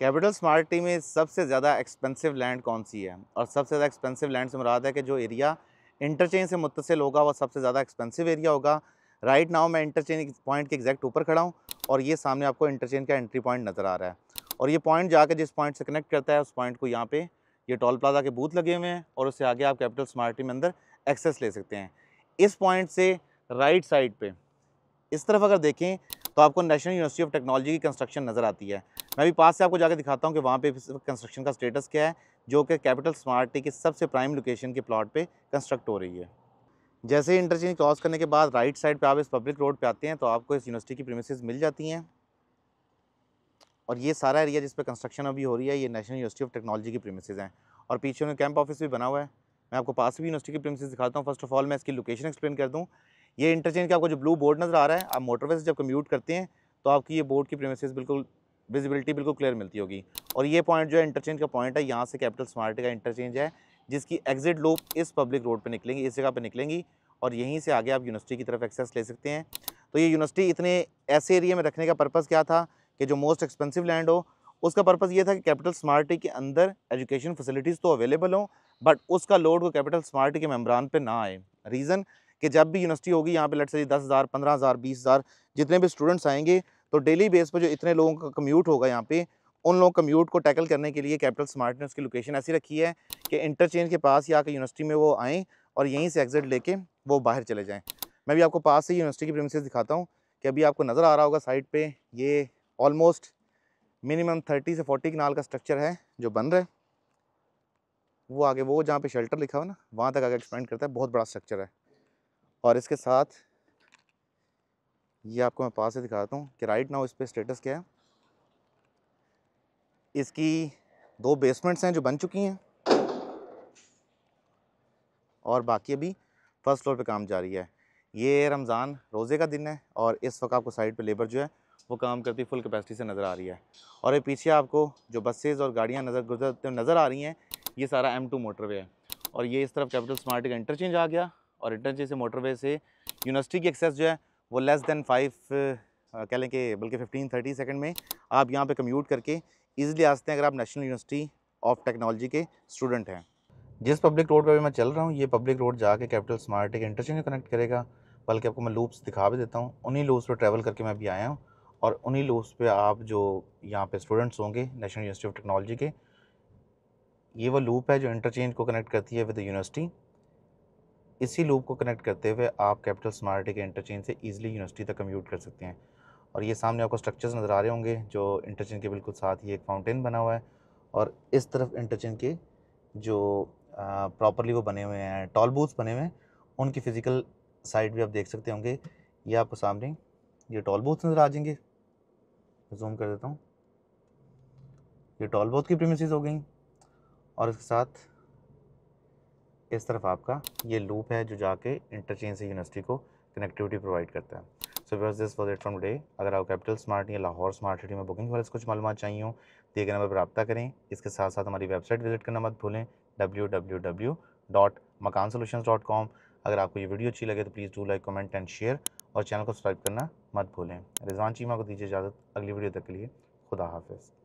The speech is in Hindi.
कैपिटल स्मार्ट टी में सबसे ज़्यादा एक्सपेंसिव लैंड कौन सी है और सबसे ज़्यादा एक्सपेंसिव लैंड से मुराद है कि जो एरिया इंटरचेंज से मुतसिल होगा वह सबसे ज़्यादा एक्सपेंसिव एरिया होगा राइट right नाउ मैं इंटरचेंज पॉइंट के एग्जैक्ट ऊपर खड़ा हूँ और ये सामने आपको इंटरचेंज का एंट्री पॉइंट नज़र आ रहा है और ये पॉइंट जाकर जिस पॉइंट से कनेक्ट करता है उस पॉइंट को यहाँ पे ये टोल प्लाजा के बूथ लगे हुए हैं और उससे आगे आप कैपिटल स्मार्टी में अंदर एक्सेस ले सकते हैं इस पॉइंट से राइट साइड पे इस तरफ अगर देखें तो आपको नेशनल यूनिवर्सिटी ऑफ टेक्नोलॉजी की कंस्ट्रक्शन नज़र आती है मैं भी पास से आपको जाकर दिखाता हूँ कि वहाँ पे कंस्ट्रक्शन का स्टेटस क्या है जो कि कैपिटल स्मार्ट टी के सबसे प्राइम लोकेशन के प्लाट पे कंस्ट्रक्ट हो रही है जैसे ही इंटरचेंज क्रॉस करने के बाद राइट साइड पे आप इस पब्लिक रोड पे आते हैं तो आपको इस यूनिवर्सिटी की प्रीमिसेस मिल जाती हैं और ये सारा एरिया जिस पर कंस्ट्रक्शन अभी हो रही है ये नेशनल यूनिवर्सिटी ऑफ टेक्नोलॉजी की प्रीमिसेज हैं और पीछे में कैंप ऑफिस भी बना हुआ है मैं आपको पास भी यूनिवर्सिटी की प्रीमिसेज दिखाता हूँ फर्स्ट ऑफ ऑल मैं इसकी लोकेशन एक्सप्लेन कर दूँ ये इंटरचेंज का आपको जो ब्लू बोर्ड नज़र आ रहा है आप मोटरवे से जब कम्यूट करते हैं तो आपकी ये बोर्ड की प्रीमिसेज बिल्कुल विजिबिलिटी बिल्कुल क्लियर मिलती होगी और ये पॉइंट जो है इंटरचेंज का पॉइंट है यहाँ से कैपिटल स्मार्ट का इंटरचेंज है जिसकी एग्जिट लोग इस पब्लिक रोड पर निकलेंगी इस जगह पर निकलेंगी और यहीं से आगे आप यूनिवर्सिटी की तरफ एक्सेस ले सकते हैं तो ये यूनिवर्सिटी इतने ऐसे एरिया में रखने का पर्पज़ क्या था कि जो मोस्ट एक्सपेंसिव लैंड हो उसका पर्पज़ ये था कि कैपिटल स्मार्टी के अंदर एजुकेशन फैसिलिटीज़ तो अवेलेबल हों बट उसका लोड को कैपिटल स्मार्टी के मेम्बरान पे ना आए रीज़न कि जब भी यूनिवर्सिटी होगी यहाँ पे लट से दस हज़ार पंद्रह हज़ार बीस हज़ार जितने भी स्टूडेंट्स आएंगे तो डेली बेस पर जो इतने लोगों का कम्यूट होगा यहाँ पे उन लोगों कम्यूट को टैकल करने के लिए कैपिटल स्मार्ट ने उसकी लोकेशन ऐसी रखी है कि इंटरचेंज के पास या कि यूनिवर्सिटी में वो आएँ और यहीं से एग्जिट लेके वो बाहर चले जाएँ मैं भी आपको पास से यूनिवर्सिटी की प्रेमिस दिखाता हूँ कि अभी आपको नज़र आ रहा होगा साइड पर ये ऑलमोस्ट मिनिमम थर्टी से फोर्टी किनाल का स्ट्रक्चर है जो बन रहा है वो आगे वो जहाँ पे शेल्टर लिखा हो ना वहाँ तक आगे एक्सपेंड करता है बहुत बड़ा स्ट्रक्चर है और इसके साथ ये आपको मैं पास से दिखाता हूँ कि राइट नाउ इस पर स्टेटस क्या है इसकी दो बेसमेंट्स हैं जो बन चुकी हैं और बाकी अभी फर्स्ट फ्लोर पे काम जारी है ये रमज़ान रोज़े का दिन है और इस वक्त आपको साइड पे लेबर जो है वो काम करती फुल कैपेसिटी से नज़र आ रही है और ये पीछे आपको जो बसेज़ और गाड़ियाँ नज़र गुजरते नज़र आ रही हैं ये सारा एम टू मोटरवे है और ये इस तरफ कैपिटल स्मार्ट का इंटरचेंज आ गया और इंटरचेंज से मोटरवे से यूनिवर्सिटी की एक्सेस जो है वो लेस दैन फाइव कह लें कि बल्कि फिफ्टीन थर्टी सेकेंड में आप यहाँ पे कम्यूट करके ईजिली आ सकते हैं अगर आप नेशनल यूनिवर्सिटी ऑफ टेक्नोलॉजी के स्टूडेंट हैं जिस पब्लिक रोड पर भी मैं चल रहा हूँ ये पब्लिक रोड जाके कैपिटल स्मार्ट एक इंटरचेंज कनेक्ट करेगा बल्कि आपको मैं लूप्स दिखा भी देता हूँ उन्हीं लूप्स पर ट्रैवल करके मैं अभी आया हूँ और उन्हीं लूप्स पे आप जो यहाँ पे स्टूडेंट्स होंगे नेशनल यूनिवर्सिटी ऑफ टेक्नोलॉजी के ये वो लूप है जो इंटरचेंज को कनेक्ट करती है विद यूनिवर्सिटी इसी लूप को कनेक्ट करते हुए आप कैपिटल स्मार्टी के इंटरचेंज से ईजिली यूनिवर्सिटी तक कम्यूट कर सकते हैं और ये सामने आपको स्ट्रक्चर्स नज़र आ रहे होंगे जो इंटरचेंज के बिल्कुल साथ ही एक फाउंटेन बना हुआ है और इस तरफ इंटरचेंज के जो प्रॉपरली वो बने हुए हैं टॉल बूथ्स बने हुए हैं उनकी फ़िज़िकल साइड भी आप देख सकते होंगे ये आपको सामने ये टॉल बूथ नज़र आ जाएंगे जूम कर देता हूँ ये टॉल बूथ की प्रीमिसेस हो गई और इसके साथ इस तरफ आपका ये लूप है जो जाके इंटरचेंज से यूनिवर्सिटी को कनेक्टिविटी प्रोवाइड करता है so because this was it from day अगर आप कैपिटल स्मार्ट या लाहौर स्मार्ट सिटी में बुकिंग वाले कुछ मालूम चाहिए हो दिए गए नंबर पर रब्ता करें इसके साथ साथ हमारी वेबसाइट विजिट करना मत भूलें W W W dot Makaan dot com अगर आपको ये वीडियो अच्छी लगे तो please do like comment and share और चैनल को सब्सक्राइब करना मत भूलें रिजवान चीमा को दीजिए इजाज़त अगली वीडियो तक के लिए खुदा हाफिज़